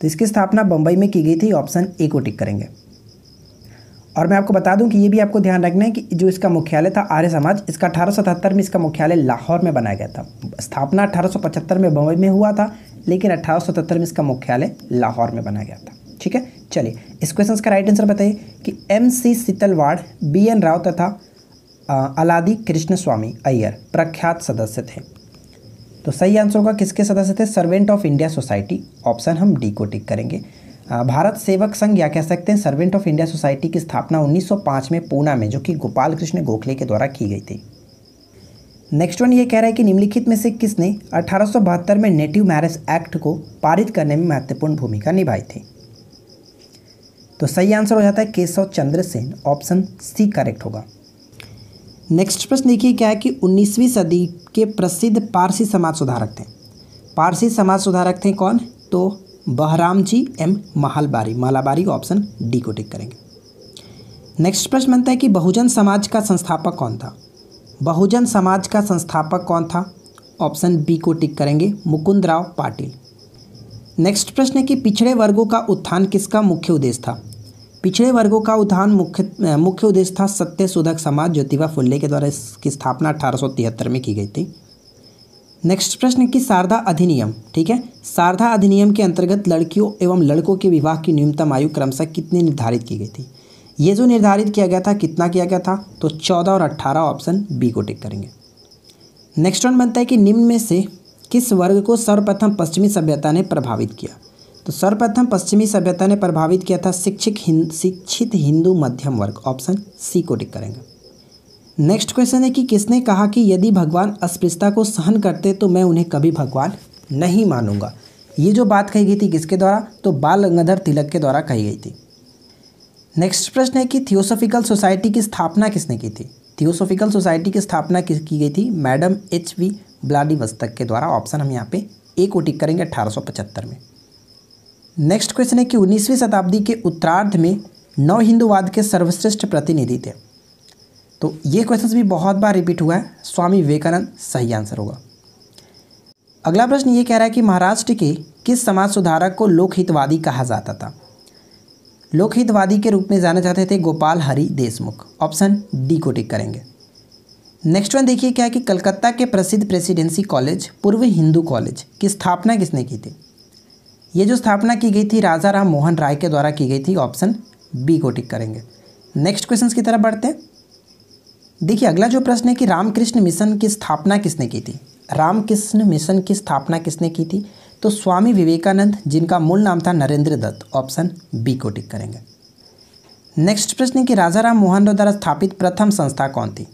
तो इसकी स्थापना बम्बई में की गई थी ऑप्शन ए को टिक करेंगे और मैं आपको बता दूं कि ये भी आपको ध्यान रखना है कि जो इसका मुख्यालय था आर्य समाज इसका अठारह में इसका मुख्यालय लाहौर में बनाया गया था स्थापना अठारह में बम्बई में हुआ था लेकिन अठारह में इसका मुख्यालय लाहौर में बनाया गया था ठीक है चलिए इस क्वेश्चन का राइट आंसर बताइए कि M C Setalvad B N Rau तथा अलादी कृष्ण स्वामी अय्यर प्रख्यात सदस्य थे तो सही आंसर होगा किसके सदस्य थे servant of India society option हम डी को टिक करेंगे भारत सेवक संघ या कह सकते हैं सर्वेंट ऑफ इंडिया सोसाइटी की स्थापना 1905 में पूना में जो कि गोपाल कृष्ण गोखले के द्वारा की गई थी नेक्स्ट वन ये कह रहा है कि निम्नलिखित में से किसने अठारह में नेटिव मैरिज एक्ट को पारित करने में महत्वपूर्ण भूमिका निभाई थी तो सही आंसर हो जाता है Keshab Chandra Sen option C correct होगा नेक्स्ट प्रश्न देखिए क्या है कि 19वीं सदी के प्रसिद्ध पारसी समाज सुधारक थे पारसी समाज सुधारक थे कौन तो Behram ji M Malabari Malabari option D को टिक करेंगे नेक्स्ट प्रश्न बनता है कि बहुजन समाज का संस्थापक कौन था बहुजन समाज का संस्थापक कौन था ऑप्शन बी को टिक करेंगे मुकुंद राव पाटिल नेक्स्ट प्रश्न है कि पिछड़े वर्गों का उत्थान किसका मुख्य उद्देश्य था पिछड़े वर्गों का उत्थान मुख्य मुख्य उद्देश्य था सत्य सुधक समाज ज्योतिबा फुल्ले के द्वारा इसकी स्थापना अठारह में की गई थी नेक्स्ट प्रश्न कि शारदा अधिनियम ठीक है शारदा अधिनियम के अंतर्गत लड़कियों एवं लड़कों के विवाह की न्यूनतम आयु क्रमशः कितनी निर्धारित की गई थी ये जो निर्धारित किया गया था कितना किया गया था तो चौदह और अट्ठारह ऑप्शन बी को टिक करेंगे नेक्स्ट वन बनता है कि निम्न में से किस वर्ग को सर्वप्रथम पश्चिमी सभ्यता ने प्रभावित किया तो सर्वप्रथम पश्चिमी सभ्यता ने प्रभावित किया था शिक्षित हिंद शिक्षित हिंदू मध्यम वर्ग ऑप्शन सी को टिक करेंगे नेक्स्ट क्वेश्चन है कि किसने कहा कि यदि भगवान अस्पृश्यता को सहन करते तो मैं उन्हें कभी भगवान नहीं मानूंगा ये जो बात कही गई थी किसके द्वारा तो बाल गंगाधर तिलक के द्वारा कही गई थी नेक्स्ट प्रश्न है कि थियोसोफिकल सोसाइटी की स्थापना किसने की थी थियोसोफिकल सोसाइटी की स्थापना की गई थी मैडम एच वी ब्लाडीवस्तक के द्वारा ऑप्शन हम यहाँ पे ए को टिक करेंगे अठारह में नेक्स्ट क्वेश्चन है कि उन्नीसवीं शताब्दी के उत्तरार्ध में नौ हिंदूवाद के सर्वश्रेष्ठ प्रतिनिधि थे तो ये क्वेश्चन भी बहुत बार रिपीट हुआ है स्वामी विवेकानंद सही आंसर होगा अगला प्रश्न ये कह रहा है कि महाराष्ट्र के किस समाज सुधारक को लोकहितवादी कहा जाता था लोकहितवादी के रूप में जाने जाते थे गोपाल हरि देशमुख ऑप्शन डी को टिक करेंगे नेक्स्ट वन देखिए क्या है कि कलकत्ता के प्रसिद्ध प्रेसिडेंसी कॉलेज पूर्व हिंदू कॉलेज की स्थापना किसने की थी ये जो स्थापना की गई थी राजा राम मोहन राय के द्वारा की गई थी ऑप्शन बी को टिक करेंगे नेक्स्ट क्वेश्चन की तरफ बढ़ते हैं देखिए अगला जो प्रश्न है कि रामकृष्ण मिशन की स्थापना किसने की थी रामकृष्ण मिशन की स्थापना किसने की थी तो स्वामी विवेकानंद जिनका मूल नाम था नरेंद्र दत्त ऑप्शन बी को टिक करेंगे नेक्स्ट प्रश्न कि राजा राम मोहन द्वारा स्थापित प्रथम संस्था कौन थी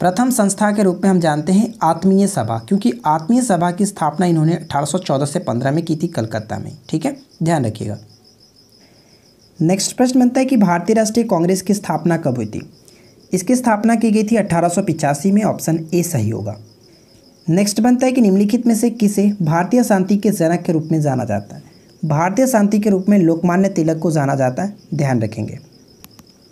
प्रथम संस्था के रूप में हम जानते हैं आत्मीय सभा क्योंकि आत्मीय सभा की स्थापना इन्होंने 1814 से 15 में की थी कलकत्ता में ठीक है ध्यान रखिएगा नेक्स्ट प्रश्न बनता है कि भारतीय राष्ट्रीय कांग्रेस की स्थापना कब हुई थी इसकी स्थापना की गई थी अठारह में ऑप्शन ए सही होगा नेक्स्ट बनता है कि निम्नलिखित में से किसे भारतीय शांति के जनक के रूप में जाना जाता है भारतीय शांति के रूप में लोकमान्य तिलक को जाना जाता है ध्यान रखेंगे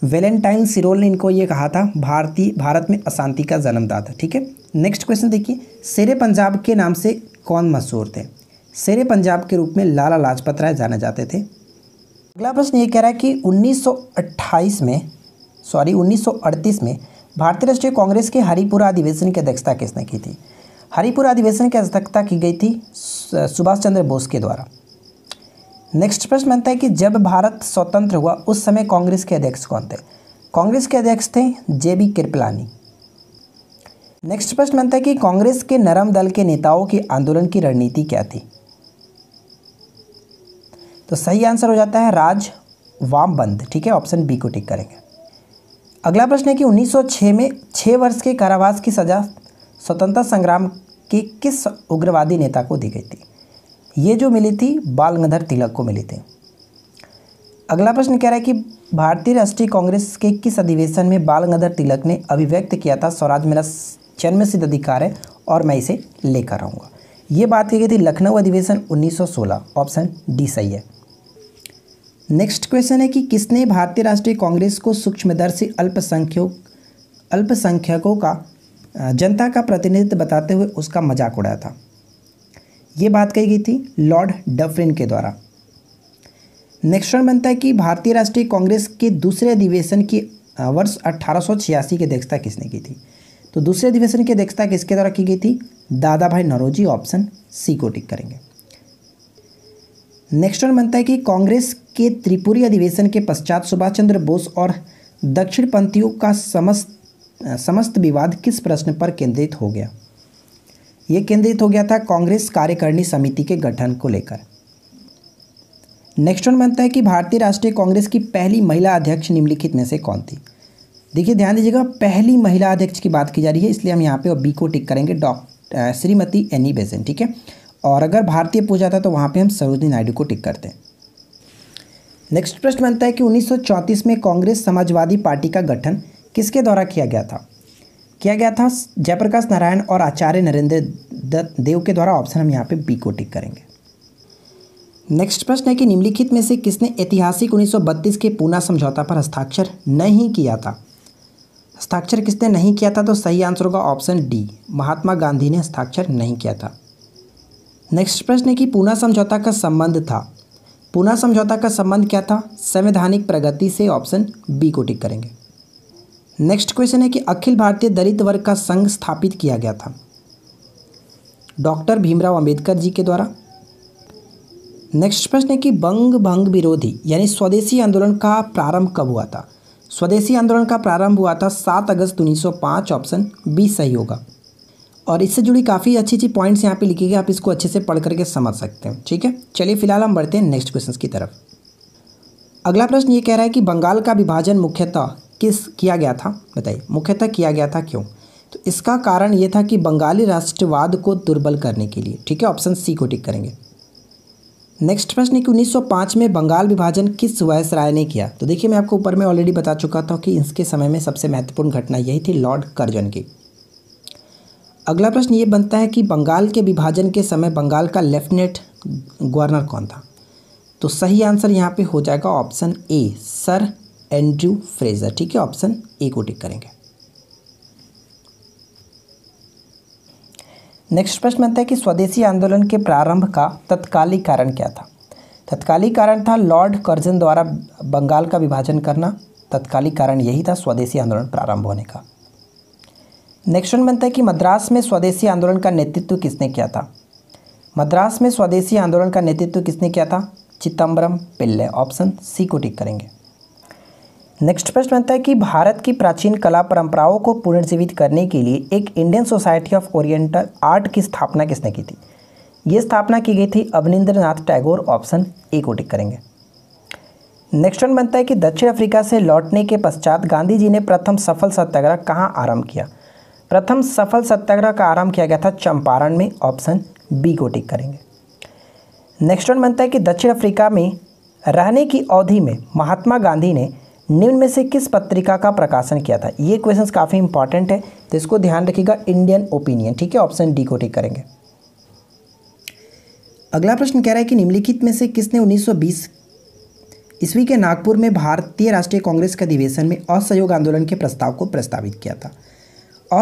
वेलेंटाइन सिरोल ने इनको ये कहा था भारतीय भारत में अशांति का जन्मदाता ठीक है नेक्स्ट क्वेश्चन देखिए शेर पंजाब के नाम से कौन मशहूर थे शेर पंजाब के रूप में लाला लाजपत राय जाने जाते थे अगला प्रश्न ये कह रहा है कि 1928 में सॉरी 1938 में भारतीय राष्ट्रीय कांग्रेस के हरिपुरा अधिवेशन की अध्यक्षता किसने की थी हरिपुरा अधिवेशन की अध्यक्षता की गई थी सुभाष चंद्र बोस के द्वारा नेक्स्ट प्रश्न बनता है कि जब भारत स्वतंत्र हुआ उस समय कांग्रेस के अध्यक्ष कौन थे कांग्रेस के अध्यक्ष थे जे बी कृपलानी नेक्स्ट प्रश्न बनता है कि कांग्रेस के नरम दल के नेताओं के आंदोलन की रणनीति क्या थी तो सही आंसर हो जाता है राज वामबंद ठीक है ऑप्शन बी को टिक करेंगे अगला प्रश्न है कि 1906 में छः वर्ष के कारावास की सज़ा स्वतंत्रता संग्राम के किस उग्रवादी नेता को दी गई थी ये जो मिली थी बाल गंधर तिलक को मिली थी अगला प्रश्न कह रहा है कि भारतीय राष्ट्रीय कांग्रेस के किस अधिवेशन में बाल गंधर तिलक ने अभिव्यक्त किया था स्वराज मेरा सिद्ध अधिकार है और मैं इसे लेकर आऊँगा ये बात की गई थी लखनऊ अधिवेशन उन्नीस ऑप्शन डी सही है नेक्स्ट क्वेश्चन है कि किसने भारतीय राष्ट्रीय कांग्रेस को सूक्ष्म दर से अल्पसंख्यक अल्पसंख्यकों का जनता का प्रतिनिधित्व बताते हुए उसका मजाक उड़ाया था ये बात कही गई थी लॉर्ड डफरिन के द्वारा नेक्स्ट क्वेश्चन बनता है कि भारतीय राष्ट्रीय कांग्रेस के दूसरे अधिवेशन की वर्ष अट्ठारह की अध्यक्षता किसने की थी तो दूसरे अधिवेशन की अध्यक्षता किसके द्वारा की गई थी दादा भाई नरोजी ऑप्शन सी को टिक करेंगे नेक्स्ट क्वेश्चन बनता है कि कांग्रेस के त्रिपुरी अधिवेशन के पश्चात सुभाष चंद्र बोस और दक्षिणपंथियों का समस्त समस्त विवाद किस प्रश्न पर केंद्रित हो गया ये केंद्रित हो गया था कांग्रेस कार्यकारिणी समिति के गठन को लेकर नेक्स्ट वन बनता है कि भारतीय राष्ट्रीय कांग्रेस की पहली महिला अध्यक्ष निम्नलिखित में से कौन थी देखिए ध्यान दीजिएगा पहली महिला अध्यक्ष की बात की जा रही है इसलिए हम यहाँ पे बी को टिक करेंगे doctor Shrimati Annie Besant e ठीक है और अगर भारतीय पूछा था तो वहाँ पे हम सरोजनी नायडू को टिक करते हैं नेक्स्ट प्रश्न बनता है कि 1934 में कांग्रेस समाजवादी पार्टी का गठन किसके द्वारा किया गया था किया गया था जयप्रकाश नारायण और आचार्य नरेंद्र दत्त देव के द्वारा ऑप्शन हम यहाँ पे बी को टिक करेंगे नेक्स्ट प्रश्न है कि निम्नलिखित में से किसने ऐतिहासिक 1932 के पूना समझौता पर हस्ताक्षर नहीं किया था हस्ताक्षर किसने नहीं किया था तो सही आंसर होगा ऑप्शन डी महात्मा गांधी ने हस्ताक्षर नहीं किया था नेक्स्ट प्रश्न है कि पूना समझौता का संबंध था पूना समझौता का संबंध क्या था संवैधानिक प्रगति से ऑप्शन बी को टिक करेंगे नेक्स्ट क्वेश्चन है कि अखिल भारतीय दलित वर्ग का संघ स्थापित किया गया था डॉक्टर भीमराव अंबेडकर जी के द्वारा नेक्स्ट प्रश्न है कि बंग भंग विरोधी यानी स्वदेशी आंदोलन का प्रारंभ कब हुआ था स्वदेशी आंदोलन का प्रारंभ हुआ था सात अगस्त 1905 ऑप्शन बी सही होगा और इससे जुड़ी काफ़ी अच्छी अच्छी पॉइंट्स यहाँ पे लिखी गई आप इसको अच्छे से पढ़ करके समझ सकते हैं ठीक है चलिए फिलहाल हम बढ़ते हैं नेक्स्ट क्वेश्चन की तरफ अगला प्रश्न ये कह रहा है कि बंगाल का विभाजन मुख्यतः किस किया गया था बताइए मुख्यतः किया गया था क्यों तो इसका कारण ये था कि बंगाली राष्ट्रवाद को दुर्बल करने के लिए ठीक है ऑप्शन सी को टिक करेंगे नेक्स्ट प्रश्न है कि 1905 में बंगाल विभाजन किस राय ने किया तो देखिए मैं आपको ऊपर में ऑलरेडी बता चुका था कि इसके समय में सबसे महत्वपूर्ण घटना यही थी लॉर्ड कर्जन की अगला प्रश्न ये बनता है कि बंगाल के विभाजन के समय बंगाल का लेफ्टिनेंट गवर्नर कौन था तो सही आंसर यहाँ पे हो जाएगा option A sir Andrew Fraser ठीक है ऑप्शन ए को टिक करेंगे नेक्स्ट प्रश्न बनता है कि स्वदेशी आंदोलन के प्रारंभ का तत्कालिक कारण क्या था तत्कालिक कारण था लॉर्ड कर्जन द्वारा बंगाल का विभाजन करना तत्कालिक कारण यही था स्वदेशी आंदोलन प्रारंभ होने का नेक्स्ट प्रश्न बनता है कि मद्रास में स्वदेशी आंदोलन का नेतृत्व किसने किया था मद्रास में स्वदेशी आंदोलन का नेतृत्व किसने किया था चिदम्बरम पिल्ले ऑप्शन सी को टिक करेंगे नेक्स्ट प्रश्न बनता है कि भारत की प्राचीन कला परंपराओं को पुनर्जीवित करने के लिए एक Indian society of oriental art की स्थापना किसने की थी ये स्थापना की गई थी अवनिंद्रनाथ टैगोर ऑप्शन ए को टिक करेंगे नेक्स्ट प्रश्न बनता है कि दक्षिण अफ्रीका से लौटने के पश्चात गांधी जी ने प्रथम सफल सत्याग्रह कहाँ आरम्भ किया प्रथम सफल सत्याग्रह का आरंभ किया गया था चंपारण में ऑप्शन बी को टिक करेंगे नेक्स्ट प्रश्न बनता है कि दक्षिण अफ्रीका में रहने की अवधि में महात्मा गांधी ने निम्न में से किस पत्रिका का प्रकाशन किया था ये क्वेश्चंस काफ़ी इंपॉर्टेंट है तो इसको ध्यान रखिएगा इंडियन ओपिनियन ठीक है ऑप्शन डी को टिक करेंगे अगला प्रश्न कह रहा है कि निम्नलिखित में से किसने 1920 ईस्वी के नागपुर में भारतीय राष्ट्रीय कांग्रेस के अधिवेशन में असहयोग आंदोलन के प्रस्ताव को प्रस्तावित किया था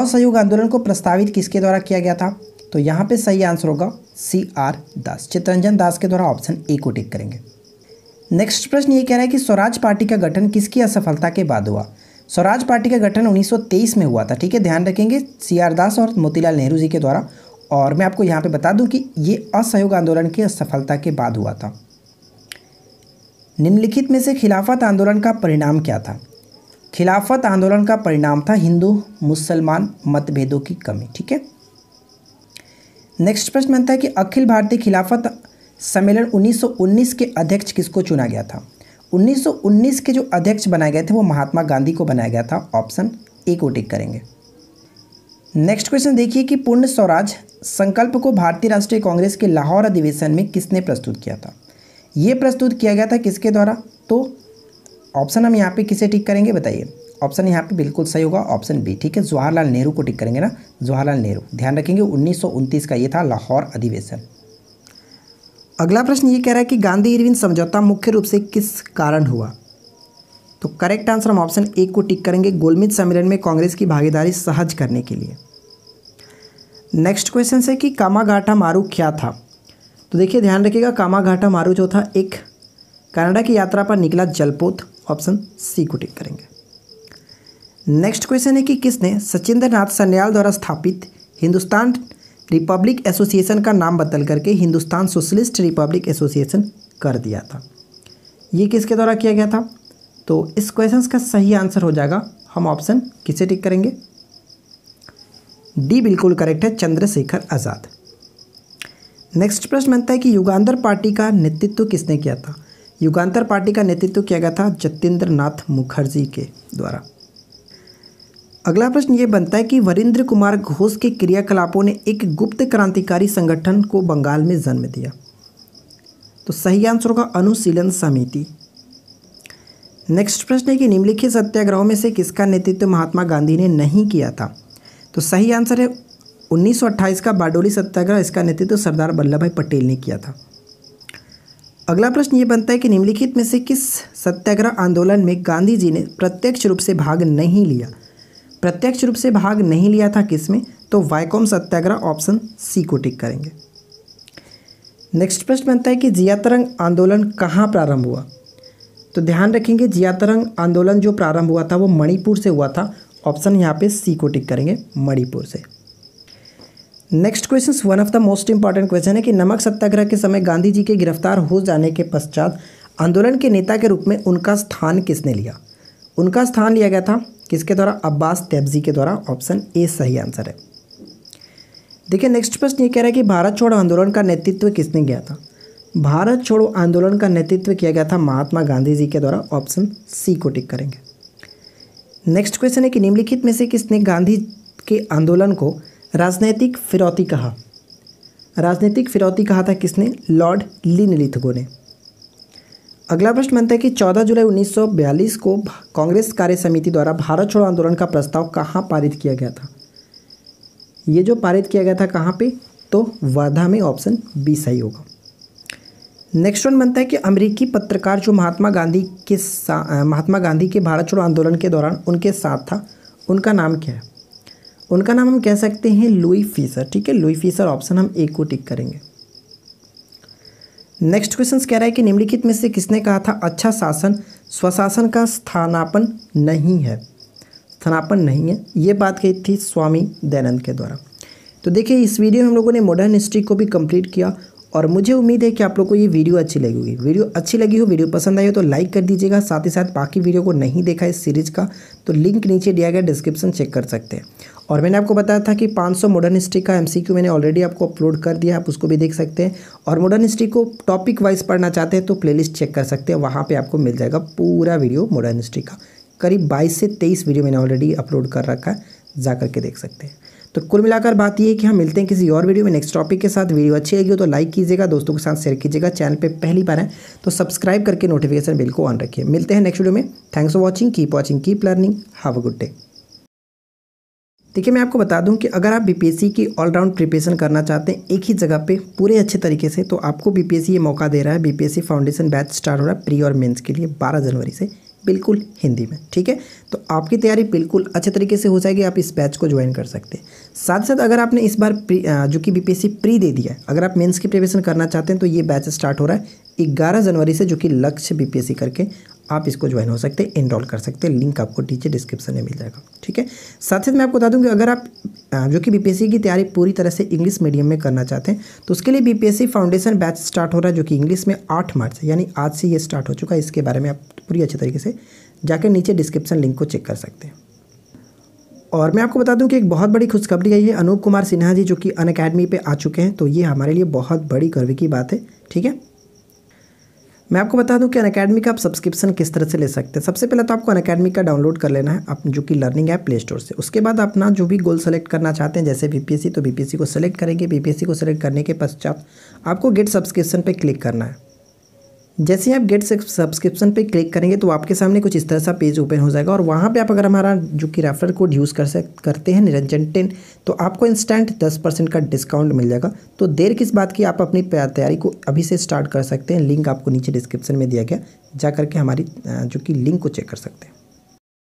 असहयोग आंदोलन को प्रस्तावित किसके द्वारा किया गया था तो यहाँ पे सही आंसर होगा सी आर दास चित्तरंजन दास के द्वारा ऑप्शन ए को टिक करेंगे नेक्स्ट प्रश्न ये कह रहा है कि स्वराज पार्टी का गठन किसकी असफलता के बाद हुआ स्वराज पार्टी का गठन 1923 में हुआ था ठीक है ध्यान रखेंगे सी आर दास और मोतीलाल नेहरू जी के द्वारा और मैं आपको यहाँ पे बता दूँ कि ये असहयोग आंदोलन की असफलता के बाद हुआ था निम्नलिखित में से खिलाफत आंदोलन का परिणाम क्या था खिलाफत आंदोलन का परिणाम था हिंदू मुसलमान मतभेदों की कमी ठीक है नेक्स्ट प्रश्न बनता है कि अखिल भारतीय खिलाफत सम्मेलन 1919 के अध्यक्ष किसको चुना गया था 1919 के जो अध्यक्ष बनाए गए थे वो महात्मा गांधी को बनाया गया था ऑप्शन ए को टिक करेंगे नेक्स्ट क्वेश्चन देखिए कि पूर्ण स्वराज संकल्प को भारतीय राष्ट्रीय कांग्रेस के लाहौर अधिवेशन में किसने प्रस्तुत किया था ये प्रस्तुत किया गया था किसके द्वारा तो ऑप्शन हम यहाँ पे किसे टिक करेंगे बताइए ऑप्शन यहाँ पे बिल्कुल सही होगा ऑप्शन बी ठीक है जवाहरलाल नेहरू को टिक करेंगे ना जवाहरलाल नेहरू ध्यान रखेंगे उन्नीस का ये था लाहौर अधिवेशन अगला प्रश्न ये कह रहा है कि गांधी इरविन समझौता मुख्य रूप से किस कारण हुआ तो करेक्ट आंसर हम ऑप्शन ए को टिक करेंगे गोलमित सम्मेलन में कांग्रेस की भागीदारी सहज करने के लिए नेक्स्ट क्वेश्चन है कि कामाघाटा मारू क्या था तो देखिए ध्यान रखिएगा कामाघाटा मारू जो था एक कनाडा की यात्रा पर निकला जलपोत ऑप्शन सी को टिक करेंगे नेक्स्ट क्वेश्चन है कि किसने सचिंद्र नाथ सन्याल द्वारा स्थापित हिंदुस्तान रिपब्लिक एसोसिएशन का नाम बदल करके हिंदुस्तान सोशलिस्ट रिपब्लिक एसोसिएशन कर दिया था ये किसके द्वारा किया गया था तो इस क्वेश्चन का सही आंसर हो जाएगा हम ऑप्शन किसे टिक करेंगे डी बिल्कुल करेक्ट है चंद्रशेखर आज़ाद नेक्स्ट प्रश्न बनता है कि युगान्तर पार्टी का नेतृत्व किसने किया था युगान्तर पार्टी का नेतृत्व किया गया था जतेंद्र नाथ मुखर्जी के द्वारा अगला प्रश्न ये बनता है कि वरिंद्र कुमार घोष के क्रियाकलापों ने एक गुप्त क्रांतिकारी संगठन को बंगाल में जन्म दिया तो सही आंसर होगा अनुशीलन समिति नेक्स्ट प्रश्न है कि निम्नलिखित सत्याग्रहों में से किसका नेतृत्व महात्मा गांधी ने नहीं किया था तो सही आंसर है 1928 का बाडोली सत्याग्रह इसका नेतृत्व सरदार वल्लभ भाई पटेल ने किया था अगला प्रश्न ये बनता है कि निम्नलिखित में से किस सत्याग्रह आंदोलन में गांधी जी ने प्रत्यक्ष रूप से भाग नहीं लिया प्रत्यक्ष रूप से भाग नहीं लिया था किसमें तो वाइकॉम सत्याग्रह ऑप्शन सी को टिक करेंगे नेक्स्ट प्रश्न बनता है कि जिया तरंग आंदोलन कहाँ प्रारंभ हुआ तो ध्यान रखेंगे जिया तरंग आंदोलन जो प्रारंभ हुआ था वो मणिपुर से हुआ था ऑप्शन यहाँ पे सी को टिक करेंगे मणिपुर से next question one of the most important question है कि नमक सत्याग्रह के समय गांधी जी के गिरफ्तार हो जाने के पश्चात आंदोलन के नेता के रूप में उनका स्थान किसने लिया उनका स्थान लिया गया था किसके द्वारा अब्बास तेबजी के द्वारा ऑप्शन ए सही आंसर है देखिए नेक्स्ट प्रश्न ये कह रहा है कि भारत छोड़ो आंदोलन का नेतृत्व किसने किया था भारत छोड़ो आंदोलन का नेतृत्व किया गया था महात्मा गांधी जी के द्वारा ऑप्शन सी को टिक करेंगे नेक्स्ट क्वेश्चन है कि निम्नलिखित में से किसने गांधी के आंदोलन को राजनीतिक फिरौती कहा राजनीतिक फिरौती कहा था किसने लॉर्ड लिनलिथगो ने अगला प्रश्न बनता है कि 14 जुलाई 1942 को कांग्रेस कार्य समिति द्वारा भारत छोड़ो आंदोलन का प्रस्ताव कहाँ पारित किया गया था ये जो पारित किया गया था कहाँ पे तो वर्धा में ऑप्शन बी सही होगा नेक्स्ट वन बनता है कि अमेरिकी पत्रकार जो महात्मा गांधी के महात्मा गांधी के भारत छोड़ो आंदोलन के दौरान उनके साथ था उनका नाम क्या है उनका नाम हम कह सकते हैं लुई फीसर ठीक है लुई फीसर ऑप्शन हम एक को टिक करेंगे नेक्स्ट क्वेश्चन कह रहा है कि निम्नलिखित में से किसने कहा था अच्छा शासन स्वशासन का स्थानापन नहीं है स्थानापन नहीं है ये बात कही थी स्वामी दयानंद के द्वारा तो देखिए इस वीडियो में हम लोगों ने मॉडर्न हिस्ट्री को भी कंप्लीट किया और मुझे उम्मीद है कि आप लोग को ये वीडियो अच्छी लगी होगी वीडियो अच्छी लगी हो वीडियो पसंद आई हो तो लाइक कर दीजिएगा साथ ही साथ बाकी वीडियो को नहीं देखा इस सीरीज़ का तो लिंक नीचे दिया गया डिस्क्रिप्शन चेक कर सकते हैं और मैंने आपको बताया था कि 500 मॉडर्न हिस्ट्री का एमसीक्यू मैंने ऑलरेडी आपको अपलोड कर दिया आप उसको भी देख सकते हैं और मॉडर्न हिस्ट्री को टॉपिक वाइज पढ़ना चाहते हैं तो प्लेलिस्ट चेक कर सकते हैं वहाँ पर आपको मिल जाएगा पूरा वीडियो मॉडर्न हिस्ट्री का करीब बाईस से तेईस वीडियो मैंने ऑलरेडी अपलोड कर रखा है जा करके देख सकते हैं तो कुल मिलाकर बात यह है कि हम मिलते हैं किसी और वीडियो में नेक्स्ट टॉपिक के साथ वीडियो अच्छी लगी हो तो लाइक कीजिएगा दोस्तों के साथ शेयर कीजिएगा चैनल पर पहली बार है तो सब्सक्राइब करके नोटिफिकेशन बिल को ऑन रखिए मिलते हैं नेक्स्ट वीडियो में thanks for watching keep watching keep learning have a good day देखिए मैं आपको बता दूं कि अगर आप बीपीएससी की ऑलराउंड प्रिपरेशन करना चाहते हैं एक ही जगह पे पूरे अच्छे तरीके से तो आपको बीपीएससी ये मौका दे रहा है बीपीएससी फाउंडेशन बैच स्टार्ट हो रहा है प्री और मेंस के लिए 12 जनवरी से बिल्कुल हिंदी में ठीक है तो आपकी तैयारी बिल्कुल अच्छे तरीके से हो जाएगी आप इस बैच को ज्वाइन कर सकते हैं साथ साथ अगर आपने इस बार जो कि बीपीएससी प्री दे दिया है अगर आप मेंस की प्रिपरेशन करना चाहते हैं तो ये बैच स्टार्ट हो रहा है ग्यारह जनवरी से जो कि लक्ष्य बीपीएससी करके आप इसको ज्वाइन हो सकते हैं इनरोल कर सकते हैं लिंक आपको नीचे डिस्क्रिप्शन में मिल जाएगा ठीक है साथ ही मैं आपको बता दूं कि अगर आप जो कि बीपीएससी की तैयारी पूरी तरह से इंग्लिश मीडियम में करना चाहते हैं तो उसके लिए बीपीएससी फाउंडेशन बैच स्टार्ट हो रहा है जो कि इंग्लिश में आठ मार्च यानी आज से ये स्टार्ट हो चुका है इसके बारे में आप पूरी अच्छे तरीके से जाकर नीचे डिस्क्रिप्शन लिंक को चेक कर सकते हैं और मैं आपको बता दूं कि एक बहुत बड़ी खुशखबरी है ये अनूप कुमार सिन्हा जी जो कि अन अकेडमी पर आ चुके हैं तो ये हमारे लिए बहुत बड़ी गर्व की बात है ठीक है मैं आपको बता दूं कि अन का आप सब्सक्रिप्शन किस तरह से ले सकते हैं सबसे पहले तो आपको अन का डाउनलोड कर लेना है आप जो कि लर्निंग ऐप प्ले स्टोर से उसके बाद अपना जो भी गोल सेलेक्ट करना चाहते हैं जैसे बी तो बी को सेलेक्ट करेंगे बी को सेलेक्ट करने के पश्चात आपको गेट सब्सक्रिप्शन पर क्लिक करना है जैसे आप गेट सब्सक्रिप्शन पे क्लिक करेंगे तो आपके सामने कुछ इस तरह सा पेज ओपन हो जाएगा और वहाँ पे आप अगर हमारा जो कि रेफरल कोड यूज़ कर सक करते हैं निरंजन टेन तो आपको इंस्टेंट दस परसेंट का डिस्काउंट मिल जाएगा तो देर किस बात की आप अपनी तैयारी को अभी से स्टार्ट कर सकते हैं लिंक आपको नीचे डिस्क्रिप्शन में दिया गया जा करके हमारी जो कि लिंक को चेक कर सकते हैं